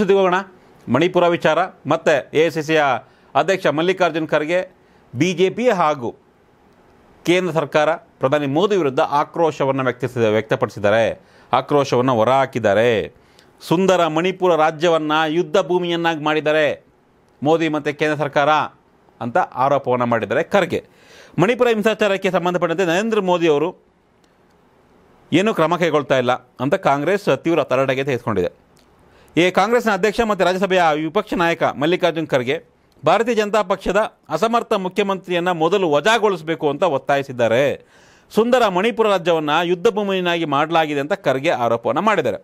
ಸುದ್ದಿಗೆ ಹೋಗೋಣ ಮಣಿಪುರ ವಿಚಾರ ಮತ್ತೆ ಎ ಐ ಸಿ ಸಿಯ ಅಧ್ಯಕ್ಷ Mallikarjun Kharge B J P ಹಾಗೂ ಕೇಂದ್ರ ಸರ್ಕಾರ ಪ್ರಧಾನಿ ಮೋದಿ ವಿರುದ್ಧ ಆಕ್ರೋಶವನ್ನು ವ್ಯಕ್ತಿಸಿದ ವ್ಯಕ್ತಪಡಿಸಿದ್ದಾರೆ ಆಕ್ರೋಶವನ್ನು ಹೊರಹಾಕಿದ್ದಾರೆ ಸುಂದರ ಮಣಿಪುರ ರಾಜ್ಯವನ್ನು ಯುದ್ಧ ಭೂಮಿಯನ್ನಾಗಿ ಮಾಡಿದ್ದಾರೆ ಮೋದಿ ಮತ್ತು ಕೇಂದ್ರ ಸರ್ಕಾರ ಅಂತ ಆರೋಪವನ್ನು ಮಾಡಿದ್ದಾರೆ ಖರ್ಗೆ ಮಣಿಪುರ ಹಿಂಸಾಚಾರಕ್ಕೆ ಸಂಬಂಧಪಟ್ಟಂತೆ ನರೇಂದ್ರ ಮೋದಿ ಅವರು ಏನೂ ಕ್ರಮ ಕೈಗೊಳ್ತಾ ಇಲ್ಲ ಅಂತ ಕಾಂಗ್ರೆಸ್ ತೀವ್ರ ತರಾಟೆಗೆ ತೆಗೆದುಕೊಂಡಿದೆ ಈ ಕಾಂಗ್ರೆಸ್ನ ಅಧ್ಯಕ್ಷ ಮತ್ತು ರಾಜ್ಯಸಭೆಯ ವಿಪಕ್ಷ ನಾಯಕ ಮಲ್ಲಿಕಾರ್ಜುನ್ ಖರ್ಗೆ ಭಾರತೀಯ ಜನತಾ ಪಕ್ಷದ ಅಸಮರ್ಥ ಮುಖ್ಯಮಂತ್ರಿಯನ್ನು ಮೊದಲು ವಜಾಗೊಳಿಸಬೇಕು ಅಂತ ಒತ್ತಾಯಿಸಿದ್ದಾರೆ ಸುಂದರ ಮಣಿಪುರ ರಾಜ್ಯವನ್ನು ಯುದ್ಧ ಮಾಡಲಾಗಿದೆ ಅಂತ ಖರ್ಗೆ ಆರೋಪವನ್ನು ಮಾಡಿದ್ದಾರೆ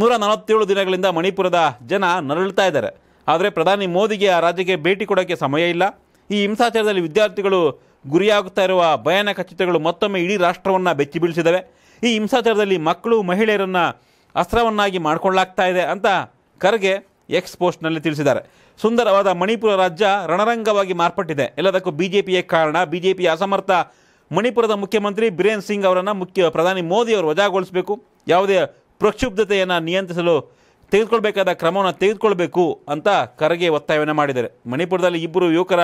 ನೂರ ನಲವತ್ತೇಳು ದಿನಗಳಿಂದ ಮಣಿಪುರದ ಜನ ನರಳುತ್ತಾ ಇದ್ದಾರೆ ಆದರೆ ಪ್ರಧಾನಿ ಮೋದಿಗೆ ಆ ರಾಜ್ಯಕ್ಕೆ ಭೇಟಿ ಕೊಡೋಕ್ಕೆ ಸಮಯ ಇಲ್ಲ ಈ ಹಿಂಸಾಚಾರದಲ್ಲಿ ವಿದ್ಯಾರ್ಥಿಗಳು ಗುರಿಯಾಗುತ್ತಾ ಇರುವ ಭಯಾನಕ ಚಿತ್ರಗಳು ಮತ್ತೊಮ್ಮೆ ಇಡೀ ರಾಷ್ಟ್ರವನ್ನು ಬೆಚ್ಚಿ ಈ ಹಿಂಸಾಚಾರದಲ್ಲಿ ಮಕ್ಕಳು ಮಹಿಳೆಯರನ್ನು ಅಸ್ತ್ರವನ್ನಾಗಿ ಮಾಡಿಕೊಳ್ಳಲಾಗ್ತಾ ಇದೆ ಅಂತ ಖರ್ಗೆ ಎಕ್ಸ್ ಪೋಸ್ಟ್ನಲ್ಲಿ ತಿಳಿಸಿದ್ದಾರೆ ಸುಂದರವಾದ ಮಣಿಪುರ ರಾಜ್ಯ ರಣರಂಗವಾಗಿ ಮಾರ್ಪಟ್ಟಿದೆ ಎಲ್ಲದಕ್ಕೂ ಬಿಜೆಪಿಯೇ ಕಾರಣ ಬಿಜೆಪಿಯ ಅಸಮರ್ಥ ಮಣಿಪುರದ ಮುಖ್ಯಮಂತ್ರಿ ಬಿರೇನ್ ಸಿಂಗ್ ಅವರನ್ನು ಮುಖ್ಯ ಪ್ರಧಾನಿ ಮೋದಿ ಅವರು ವಜಾಗೊಳಿಸಬೇಕು ಯಾವುದೇ ಪ್ರಕ್ಷುಬ್ಧತೆಯನ್ನು ನಿಯಂತ್ರಿಸಲು ತೆಗೆದುಕೊಳ್ಬೇಕಾದ ಕ್ರಮವನ್ನು ತೆಗೆದುಕೊಳ್ಬೇಕು ಅಂತ ಖರ್ಗೆ ಒತ್ತಾಯವನ್ನು ಮಾಡಿದ್ದಾರೆ ಮಣಿಪುರದಲ್ಲಿ ಇಬ್ಬರು ಯುವಕರ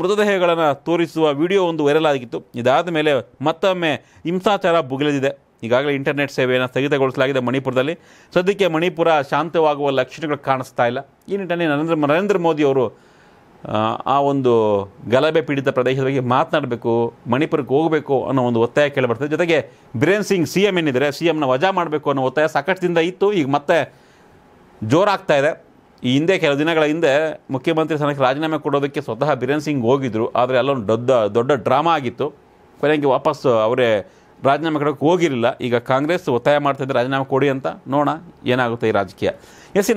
ಮೃತದೇಹಗಳನ್ನು ತೋರಿಸುವ ವಿಡಿಯೋ ಒಂದು ವೈರಲ್ ಆಗಿತ್ತು ಇದಾದ ಮೇಲೆ ಮತ್ತೊಮ್ಮೆ ಹಿಂಸಾಚಾರ ಭುಗಿಲೆದಿದೆ ಈಗಾಗಲೇ ಇಂಟರ್ನೆಟ್ ಸೇವೆಯನ್ನು ಸ್ಥಗಿತಗೊಳಿಸಲಾಗಿದೆ ಮಣಿಪುರದಲ್ಲಿ ಸದ್ಯಕ್ಕೆ ಮಣಿಪುರ ಶಾಂತವಾಗುವ ಲಕ್ಷಣಗಳು ಕಾಣಿಸ್ತಾ ಇಲ್ಲ ಈ ನಿಟ್ಟಿನಲ್ಲಿ ನರೇಂದ್ರ ನರೇಂದ್ರ ಮೋದಿ ಅವರು ಆ ಒಂದು ಗಲಭೆ ಪೀಡಿತ ಪ್ರದೇಶದ ಬಗ್ಗೆ ಮಾತನಾಡಬೇಕು ಮಣಿಪುರಕ್ಕೆ ಹೋಗಬೇಕು ಅನ್ನೋ ಒಂದು ಒತ್ತಾಯ ಕೇಳಿಬರ್ತದೆ ಜೊತೆಗೆ ಬಿರೇನ್ ಸಿಂಗ್ ಸಿ ಎಮ್ ಏನಿದ್ದರೆ ಸಿ ಎಂನ ವಜಾ ಮಾಡಬೇಕು ಅನ್ನೋ ಒತ್ತಾಯ ಸಾಕಷ್ಟಿಂದ ಇತ್ತು ಈಗ ಮತ್ತೆ ಜೋರಾಗ್ತಾ ಇದೆ ಈ ಹಿಂದೆ ಕೆಲವು ದಿನಗಳ ಹಿಂದೆ ಮುಖ್ಯಮಂತ್ರಿ ಸ್ಥಾನಕ್ಕೆ ರಾಜೀನಾಮೆ ಕೊಡೋದಕ್ಕೆ ಸ್ವತಃ ಬಿರೇನ್ ಸಿಂಗ್ ಹೋಗಿದ್ದರು ಆದರೆ ಅಲ್ಲೊಂದು ದೊಡ್ಡ ದೊಡ್ಡ ಡ್ರಾಮಾ ಆಗಿತ್ತು ಕೊನೆಗೆ ವಾಪಸ್ ಅವರೇ ರಾಜೀನಾಮೆ ಕೊಡೋಕ್ಕೆ ಹೋಗಿರಲಿಲ್ಲ ಈಗ ಕಾಂಗ್ರೆಸ್ ಒತ್ತಾಯ ಇದ್ದಾರೆ ರಾಜೀನಾಮೆ ಕೊಡಿ ಅಂತ ನೋಡೋಣ ಏನಾಗುತ್ತೆ ಈ ರಾಜಕೀಯ ಎಸ್ ಸಿ